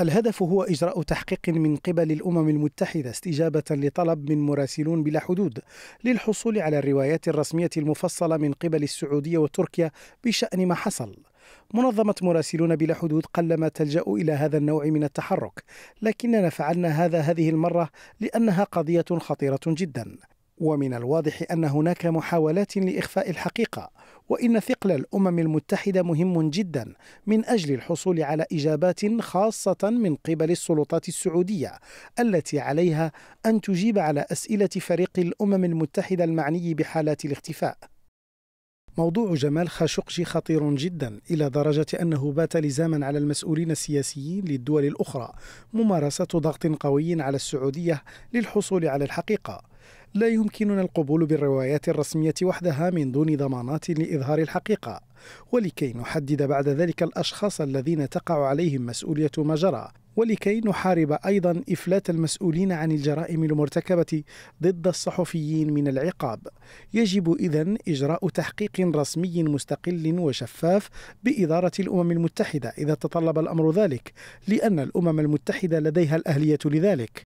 الهدف هو إجراء تحقيق من قبل الأمم المتحدة استجابة لطلب من مراسلون بلا حدود للحصول على الروايات الرسمية المفصلة من قبل السعودية وتركيا بشأن ما حصل. منظمة مراسلون بلا حدود قلما تلجأ إلى هذا النوع من التحرك، لكننا فعلنا هذا هذه المرة لأنها قضية خطيرة جدا. ومن الواضح أن هناك محاولات لإخفاء الحقيقة وإن ثقل الأمم المتحدة مهم جدا من أجل الحصول على إجابات خاصة من قبل السلطات السعودية التي عليها أن تجيب على أسئلة فريق الأمم المتحدة المعني بحالات الاختفاء موضوع جمال خاشقجي خطير جدا إلى درجة أنه بات لزاما على المسؤولين السياسيين للدول الأخرى ممارسة ضغط قوي على السعودية للحصول على الحقيقة لا يمكننا القبول بالروايات الرسمية وحدها من دون ضمانات لإظهار الحقيقة ولكي نحدد بعد ذلك الأشخاص الذين تقع عليهم مسؤولية ما جرى ولكي نحارب أيضا إفلات المسؤولين عن الجرائم المرتكبة ضد الصحفيين من العقاب يجب إذن إجراء تحقيق رسمي مستقل وشفاف بإدارة الأمم المتحدة إذا تطلب الأمر ذلك لأن الأمم المتحدة لديها الأهلية لذلك